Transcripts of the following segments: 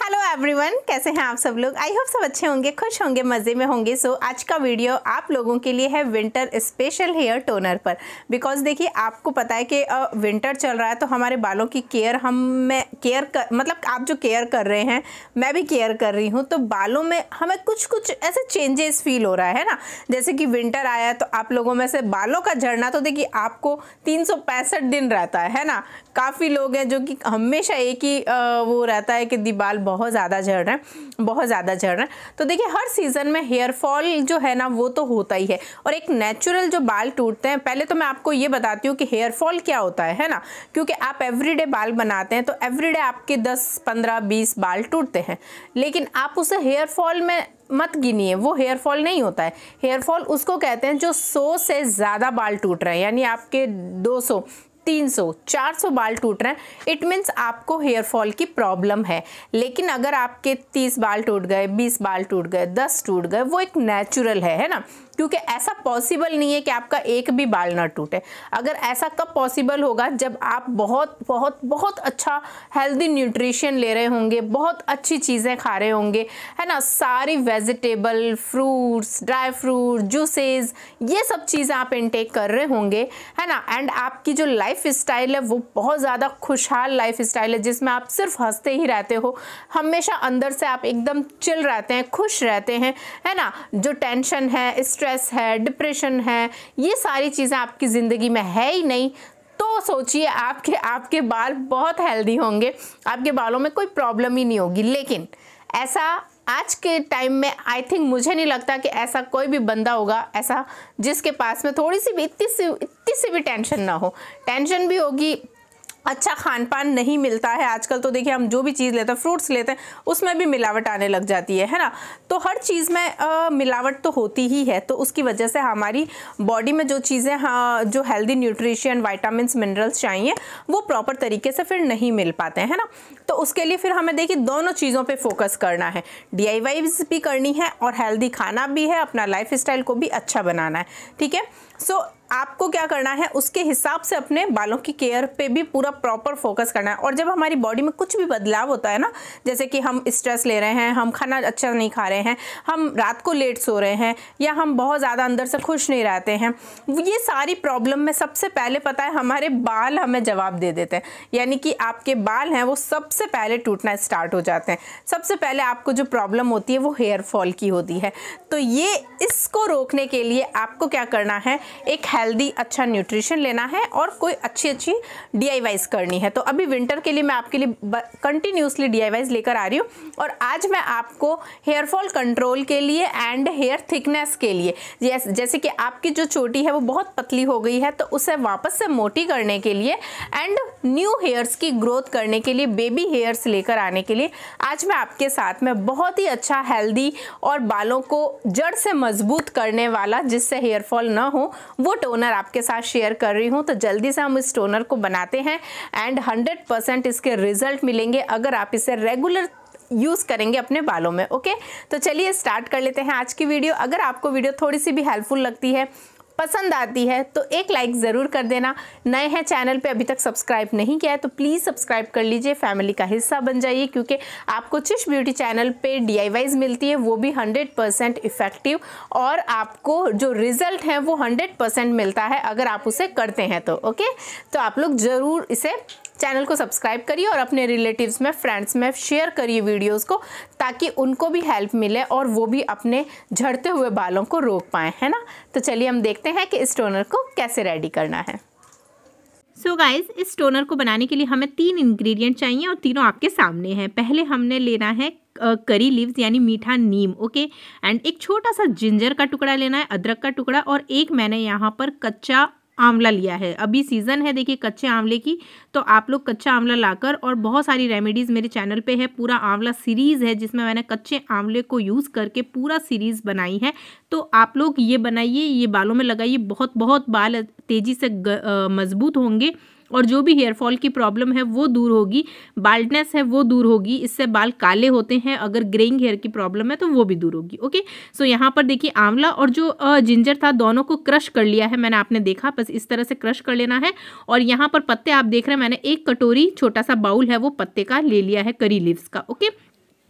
Hello. Everyone कैसे हैं आप सब लोग आई होप सब अच्छे होंगे खुश होंगे मज़े में होंगे सो so, आज का वीडियो आप लोगों के लिए है विंटर स्पेशल हेयर टोनर पर बिकॉज देखिए आपको पता है कि विंटर चल रहा है तो हमारे बालों की केयर हम में केयर कर मतलब आप जो केयर कर रहे हैं मैं भी केयर कर रही हूँ तो बालों में हमें कुछ कुछ ऐसे चेंजेस फील हो रहा है ना जैसे कि विंटर आया तो आप लोगों में से बालों का झड़ना तो देखिए आपको तीन दिन रहता है ना काफ़ी लोग हैं जो कि हमेशा एक ही वो रहता है कि दी बाल बहुत ज़्यादा झड़ रहे हैं बहुत ज़्यादा झड़ रहे हैं तो देखिए हर सीज़न में हेयर फॉल जो है ना वो तो होता ही है और एक नेचुरल जो बाल टूटते हैं पहले तो मैं आपको ये बताती हूँ कि हेयर फॉल क्या होता है है ना क्योंकि आप एवरीडे बाल बनाते हैं तो एवरीडे आपके दस पंद्रह बीस बाल टूटते हैं लेकिन आप उसे हेयर फॉल में मत गिनिए वो हेयर फॉल नहीं होता है हेयर फॉल उसको कहते हैं जो सौ से ज़्यादा बाल टूट रहे हैं यानी आपके 200 300 400 बाल टूट रहे हैं इट मीन्स आपको हेयर फॉल की प्रॉब्लम है लेकिन अगर आपके 30 बाल टूट गए 20 बाल टूट गए 10 टूट गए वो एक नेचुरल है है ना क्योंकि ऐसा पॉसिबल नहीं है कि आपका एक भी बाल ना टूटे अगर ऐसा कब पॉसिबल होगा जब आप बहुत बहुत बहुत अच्छा हेल्दी न्यूट्रिशन ले रहे होंगे बहुत अच्छी चीज़ें खा रहे होंगे है ना सारी vegetable fruits dry fruit juices ये सब चीज़ें आप इनटेक कर रहे होंगे है ना एंड आपकी जो लाइफ स्टाइल है वो बहुत ज़्यादा खुशहाल लाइफ स्टाइल है जिसमें आप सिर्फ हंसते ही रहते हो हमेशा अंदर से आप एकदम चिल रहते हैं खुश रहते हैं है ना जो टेंशन है स्ट्रेस स्ट्रेस है डिप्रेशन है ये सारी चीज़ें आपकी ज़िंदगी में है ही नहीं तो सोचिए आपके आपके बाल बहुत हेल्दी होंगे आपके बालों में कोई प्रॉब्लम ही नहीं होगी लेकिन ऐसा आज के टाइम में आई थिंक मुझे नहीं लगता कि ऐसा कोई भी बंदा होगा ऐसा जिसके पास में थोड़ी सी भी इतनी सी इतनी सी भी टेंशन ना हो टेंशन भी होगी अच्छा खान पान नहीं मिलता है आजकल तो देखिए हम जो भी चीज़ लेते हैं फ्रूट्स लेते हैं उसमें भी मिलावट आने लग जाती है है ना तो हर चीज़ में आ, मिलावट तो होती ही है तो उसकी वजह से हमारी बॉडी में जो चीज़ें हाँ जो हेल्दी न्यूट्रिशन वाइटामस मिनरल्स चाहिए वो प्रॉपर तरीके से फिर नहीं मिल पाते हैं ना तो उसके लिए फिर हमें देखिए दोनों चीज़ों पर फोकस करना है डी भी करनी है और हेल्दी खाना भी है अपना लाइफ को भी अच्छा बनाना है ठीक है सो आपको क्या करना है उसके हिसाब से अपने बालों की केयर पे भी पूरा प्रॉपर फोकस करना है और जब हमारी बॉडी में कुछ भी बदलाव होता है ना जैसे कि हम स्ट्रेस ले रहे हैं हम खाना अच्छा नहीं खा रहे हैं हम रात को लेट सो रहे हैं या हम बहुत ज़्यादा अंदर से खुश नहीं रहते हैं ये सारी प्रॉब्लम में सबसे पहले पता है हमारे बाल हमें जवाब दे देते हैं यानी कि आपके बाल हैं वो सबसे पहले टूटना स्टार्ट हो जाते हैं सबसे पहले आपको जो प्रॉब्लम होती है वो हेयर फॉल की होती है तो ये इसको रोकने के लिए आपको क्या करना है एक हेल्दी अच्छा न्यूट्रिशन लेना है और कोई अच्छी अच्छी डी करनी है तो अभी विंटर के लिए मैं आपके लिए कंटिन्यूसली डी लेकर आ रही हूँ और आज मैं आपको हेयर फॉल कंट्रोल के लिए एंड हेयर थिकनेस के लिए जैसे कि आपकी जो चोटी है वो बहुत पतली हो गई है तो उसे वापस से मोटी करने के लिए एंड न्यू हेयर्स की ग्रोथ करने के लिए बेबी हेयर्स लेकर आने के लिए आज मैं आपके साथ में बहुत ही अच्छा हेल्दी और बालों को जड़ से मजबूत करने वाला जिससे हेयर फॉल ना हो वो टोनर आपके साथ शेयर कर रही हूँ तो जल्दी से हम इस टोनर को बनाते हैं एंड हंड्रेड परसेंट इसके रिजल्ट मिलेंगे अगर आप इसे रेगुलर यूज़ करेंगे अपने बालों में ओके तो चलिए स्टार्ट कर लेते हैं आज की वीडियो अगर आपको वीडियो थोड़ी सी भी हेल्पफुल लगती है पसंद आती है तो एक लाइक ज़रूर कर देना नए हैं चैनल पे अभी तक सब्सक्राइब नहीं किया है तो प्लीज़ सब्सक्राइब कर लीजिए फैमिली का हिस्सा बन जाइए क्योंकि आपको चिश ब्यूटी चैनल पे डी मिलती है वो भी हंड्रेड परसेंट इफ़ेक्टिव और आपको जो रिज़ल्ट है वो हंड्रेड परसेंट मिलता है अगर आप उसे करते हैं तो ओके तो आप लोग ज़रूर इसे चैनल को सब्सक्राइब करिए और अपने रिलेटिव्स में फ्रेंड्स में शेयर करिए वीडियोस को ताकि उनको भी हेल्प मिले और वो भी अपने झड़ते हुए बालों को रोक पाएँ है ना तो चलिए हम देखते हैं कि इस टोनर को कैसे रेडी करना है सो so गाइज इस टोनर को बनाने के लिए हमें तीन इन्ग्रीडियंट चाहिए और तीनों आपके सामने हैं पहले हमने लेना है करी लीव्स यानी मीठा नीम ओके एंड एक छोटा सा जिंजर का टुकड़ा लेना है अदरक का टुकड़ा और एक मैंने यहाँ पर कच्चा आंवला लिया है अभी सीज़न है देखिए कच्चे आंवले की तो आप लोग कच्चा आंवला लाकर और बहुत सारी रेमेडीज़ मेरे चैनल पे है पूरा आंवला सीरीज़ है जिसमें मैंने कच्चे आंवले को यूज़ करके पूरा सीरीज़ बनाई है तो आप लोग ये बनाइए ये बालों में लगाइए बहुत बहुत बाल तेज़ी से मज़बूत होंगे और जो भी हेयर फॉल की प्रॉब्लम है वो दूर होगी बाल्डनेस है वो दूर होगी इससे बाल काले होते हैं अगर ग्रेइंग हेयर की प्रॉब्लम है तो वो भी दूर होगी ओके सो यहाँ पर देखिए आंवला और जो जिंजर था दोनों को क्रश कर लिया है मैंने आपने देखा बस इस तरह से क्रश कर लेना है और यहाँ पर पत्ते आप देख रहे हैं मैंने एक कटोरी छोटा सा बाउल है वो पत्ते का ले लिया है करी लिव्स का ओके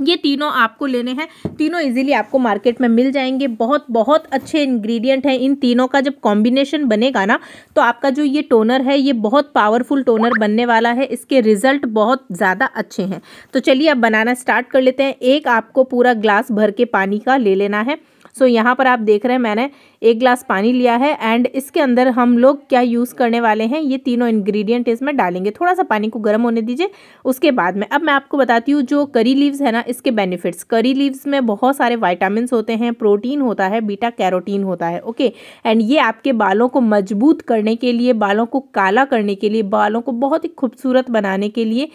ये तीनों आपको लेने हैं तीनों इजीली आपको मार्केट में मिल जाएंगे बहुत बहुत अच्छे इंग्रेडिएंट हैं इन तीनों का जब कॉम्बिनेशन बनेगा ना तो आपका जो ये टोनर है ये बहुत पावरफुल टोनर बनने वाला है इसके रिजल्ट बहुत ज़्यादा अच्छे हैं तो चलिए अब बनाना स्टार्ट कर लेते हैं एक आपको पूरा ग्लास भर के पानी का ले लेना है सो so, यहाँ पर आप देख रहे हैं मैंने एक ग्लास पानी लिया है एंड इसके अंदर हम लोग क्या यूज़ करने वाले हैं ये तीनों इन्ग्रीडियंट इसमें डालेंगे थोड़ा सा पानी को गर्म होने दीजिए उसके बाद में अब मैं आपको बताती हूँ जो करी लीव्स है ना इसके बेनिफिट्स करी लीव्स में बहुत सारे वाइटामिन होते हैं प्रोटीन होता है बीटा कैरोटीन होता है ओके एंड ये आपके बालों को मजबूत करने के लिए बालों को काला करने के लिए बालों को बहुत ही खूबसूरत बनाने के लिए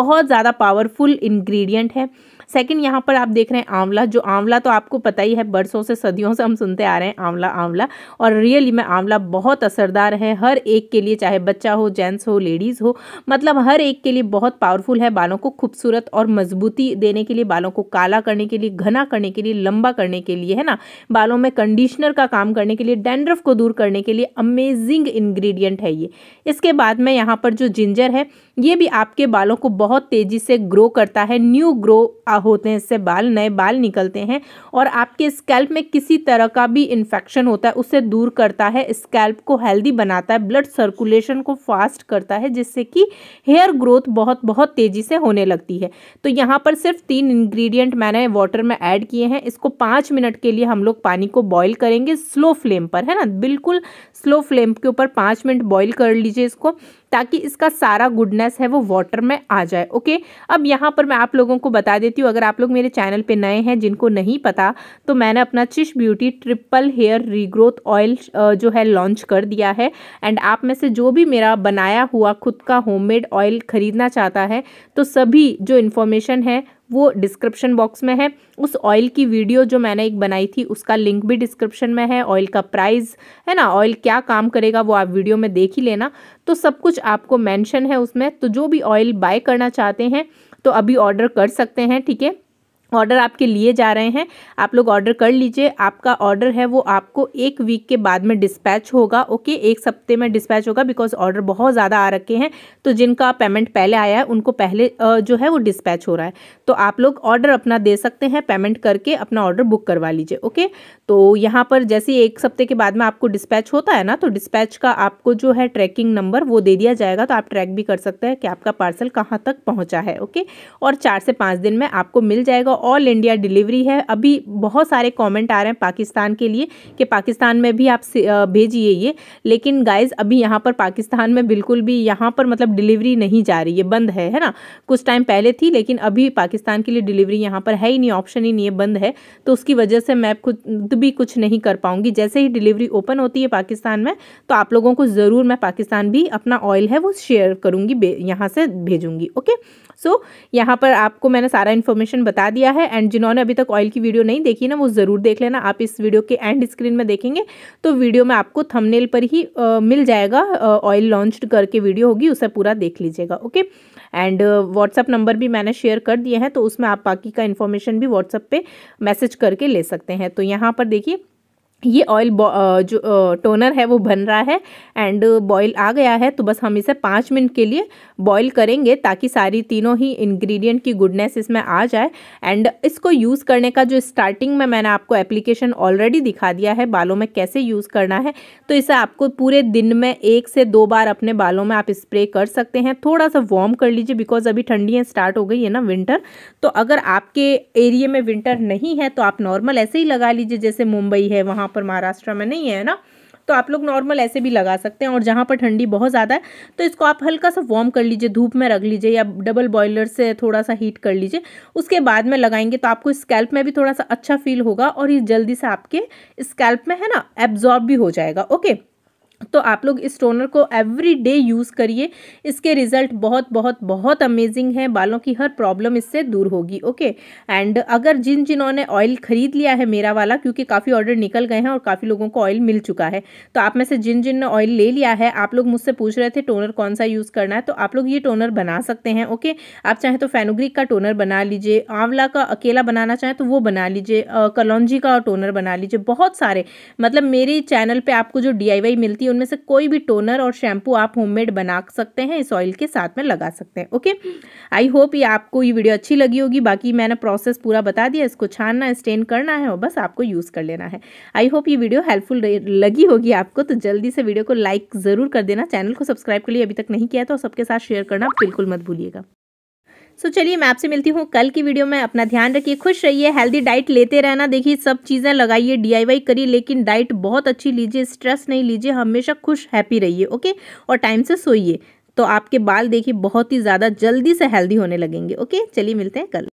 बहुत ज़्यादा पावरफुल इन्ग्रीडियंट है सेकंड यहाँ पर आप देख रहे हैं आंवला जो आंवला तो आपको पता ही है बरसों से सदियों से हम सुनते आ रहे हैं आंवला आंवला और रियली में आंवला बहुत असरदार है हर एक के लिए चाहे बच्चा हो जेंट्स हो लेडीज़ हो मतलब हर एक के लिए बहुत पावरफुल है बालों को खूबसूरत और मजबूती देने के लिए बालों को काला करने के लिए घना करने के लिए लंबा करने के लिए है ना बालों में कंडीशनर का काम करने के लिए डेंड्रफ को दूर करने के लिए अमेजिंग इन्ग्रीडियंट है ये इसके बाद में यहाँ पर जो जिंजर है ये भी आपके बालों को बहुत तेज़ी से ग्रो करता है न्यू ग्रो होते हैं इससे बाल नए बाल निकलते हैं और आपके स्कैल्प में किसी तरह का भी इन्फेक्शन होता है उसे दूर करता है स्कैल्प को हेल्दी बनाता है ब्लड सर्कुलेशन को फास्ट करता है जिससे कि हेयर ग्रोथ बहुत बहुत तेज़ी से होने लगती है तो यहाँ पर सिर्फ तीन इन्ग्रीडियंट मैंने वाटर में ऐड किए हैं इसको पाँच मिनट के लिए हम लोग पानी को बॉयल करेंगे स्लो फ्लेम पर है ना बिल्कुल स्लो फ्लेम के ऊपर पाँच मिनट बॉयल कर लीजिए इसको ताकि इसका सारा गुडनेस है वो वाटर में आ जाए ओके अब यहाँ पर मैं आप लोगों को बता देती हूँ अगर आप लोग मेरे चैनल पर नए हैं जिनको नहीं पता तो मैंने अपना Chish beauty triple hair regrowth oil जो है लॉन्च कर दिया है एंड आप में से जो भी मेरा बनाया हुआ खुद का होममेड ऑयल ख़रीदना चाहता है तो सभी जो इन्फॉर्मेशन है वो डिस्क्रिप्शन बॉक्स में है उस ऑयल की वीडियो जो मैंने एक बनाई थी उसका लिंक भी डिस्क्रिप्शन में है ऑयल का प्राइस है ना ऑयल क्या काम करेगा वो आप वीडियो में देख ही लेना तो सब कुछ आपको मैंशन है उसमें तो जो भी ऑयल बाय करना चाहते हैं तो अभी ऑर्डर कर सकते हैं ठीक है ऑर्डर आपके लिए जा रहे हैं आप लोग ऑर्डर कर लीजिए आपका ऑर्डर है वो आपको एक वीक के बाद में डिस्पैच होगा ओके एक सप्ते में डिस्पैच होगा बिकॉज ऑर्डर बहुत ज़्यादा आ रखे हैं तो जिनका पेमेंट पहले आया है उनको पहले जो है वो डिस्पैच हो रहा है तो आप लोग ऑर्डर अपना दे सकते हैं पेमेंट करके अपना ऑर्डर बुक करवा लीजिए ओके तो यहाँ पर जैसे एक सप्ते के बाद में आपको डिस्पैच होता है ना तो डिस्पैच का आपको जो है ट्रैकिंग नंबर वो दे दिया जाएगा तो आप ट्रैक भी कर सकते हैं कि आपका पार्सल कहाँ तक पहुँचा है ओके और चार से पाँच दिन में आपको मिल जाएगा ऑल इंडिया डिलीवरी है अभी बहुत सारे कमेंट आ रहे हैं पाकिस्तान के लिए कि पाकिस्तान में भी आप भेजिए ये लेकिन गाइज अभी यहाँ पर पाकिस्तान में बिल्कुल भी यहाँ पर मतलब डिलीवरी नहीं जा रही है बंद है है ना कुछ टाइम पहले थी लेकिन अभी पाकिस्तान के लिए डिलीवरी यहाँ पर है ही नहीं ऑप्शन ही नहीं है बंद है तो उसकी वजह से मैं खुद भी कुछ नहीं कर पाऊँगी जैसे ही डिलीवरी ओपन होती है पाकिस्तान में तो आप लोगों को ज़रूर मैं पाकिस्तान भी अपना ऑयल है वो शेयर करूँगी यहाँ से भेजूंगी ओके सो यहाँ पर आपको मैंने सारा इन्फॉर्मेशन बता दिया किया है एंड जिन्होंने अभी तक ऑयल की वीडियो नहीं देखी ना वो ज़रूर देख लेना आप इस वीडियो के एंड स्क्रीन में देखेंगे तो वीडियो में आपको थंबनेल पर ही आ, मिल जाएगा ऑयल लॉन्च करके वीडियो होगी उसे पूरा देख लीजिएगा ओके एंड व्हाट्सअप नंबर भी मैंने शेयर कर दिए हैं तो उसमें आप बाकी का इन्फॉर्मेशन भी व्हाट्सअप पर मैसेज करके ले सकते हैं तो यहाँ पर देखिए ये ऑयल जो टोनर है वो बन रहा है एंड बॉईल आ गया है तो बस हम इसे पाँच मिनट के लिए बॉईल करेंगे ताकि सारी तीनों ही इंग्रेडिएंट की गुडनेस इसमें आ जाए एंड इसको यूज़ करने का जो स्टार्टिंग में मैंने आपको एप्लीकेशन ऑलरेडी दिखा दिया है बालों में कैसे यूज़ करना है तो इसे आपको पूरे दिन में एक से दो बार अपने बालों में आप स्प्रे कर सकते हैं थोड़ा सा वॉर्म कर लीजिए बिकॉज अभी ठंडियाँ स्टार्ट हो गई है ना विंटर तो अगर आपके एरिए में विंटर नहीं है तो आप नॉर्मल ऐसे ही लगा लीजिए जैसे मुंबई है वहाँ यहाँ पर महाराष्ट्र में नहीं है ना तो आप लोग नॉर्मल ऐसे भी लगा सकते हैं और जहाँ पर ठंडी बहुत ज़्यादा है तो इसको आप हल्का सा वॉर्म कर लीजिए धूप में रख लीजिए या डबल बॉयलर से थोड़ा सा हीट कर लीजिए उसके बाद में लगाएंगे तो आपको स्कैल्प में भी थोड़ा सा अच्छा फील होगा और ये जल्दी से आपके स्कैल्प में है ना एब्जॉर्ब भी हो जाएगा ओके तो आप लोग इस टोनर को एवरी डे यूज़ करिए इसके रिज़ल्ट बहुत बहुत बहुत अमेजिंग है बालों की हर प्रॉब्लम इससे दूर होगी ओके एंड अगर जिन जिन्होंने ऑयल ख़रीद लिया है मेरा वाला क्योंकि काफ़ी ऑर्डर निकल गए हैं और काफ़ी लोगों को ऑयल मिल चुका है तो आप में से जिन जिन ने ऑयल ले लिया है आप लोग मुझसे पूछ रहे थे टोनर कौन सा यूज़ करना है तो आप लोग ये टोनर बना सकते हैं ओके आप चाहें तो फेनोग्रिक का टोनर बना लीजिए आंवला का अकेला बनाना चाहें तो वो बना लीजिए कलौजी का टोनर बना लीजिए बहुत सारे मतलब मेरे चैनल पर आपको जो डी मिलती है उनमें से कोई भी टोनर और शैम्पू आप होममेड बना सकते हैं इस ऑयल के साथ में लगा सकते हैं ओके आई होप ये आपको ये वीडियो अच्छी लगी होगी बाकी मैंने प्रोसेस पूरा बता दिया इसको छानना स्टेन करना है और बस आपको यूज़ कर लेना है आई होप ये वीडियो हेल्पफुल लगी होगी आपको तो जल्दी से वीडियो को लाइक ज़रूर कर देना चैनल को सब्सक्राइब के लिए अभी तक नहीं किया तो सबके साथ शेयर करना बिल्कुल मत भूलिएगा सो चलिए मैं आपसे मिलती हूँ कल की वीडियो में अपना ध्यान रखिए खुश रहिए हेल्दी डाइट लेते रहना देखिए सब चीज़ें लगाइए डीआईवाई करिए लेकिन डाइट बहुत अच्छी लीजिए स्ट्रेस नहीं लीजिए हमेशा खुश हैप्पी रहिए ओके और टाइम से सोइए तो आपके बाल देखिए बहुत ही ज़्यादा जल्दी से हेल्दी होने लगेंगे ओके चलिए मिलते हैं कल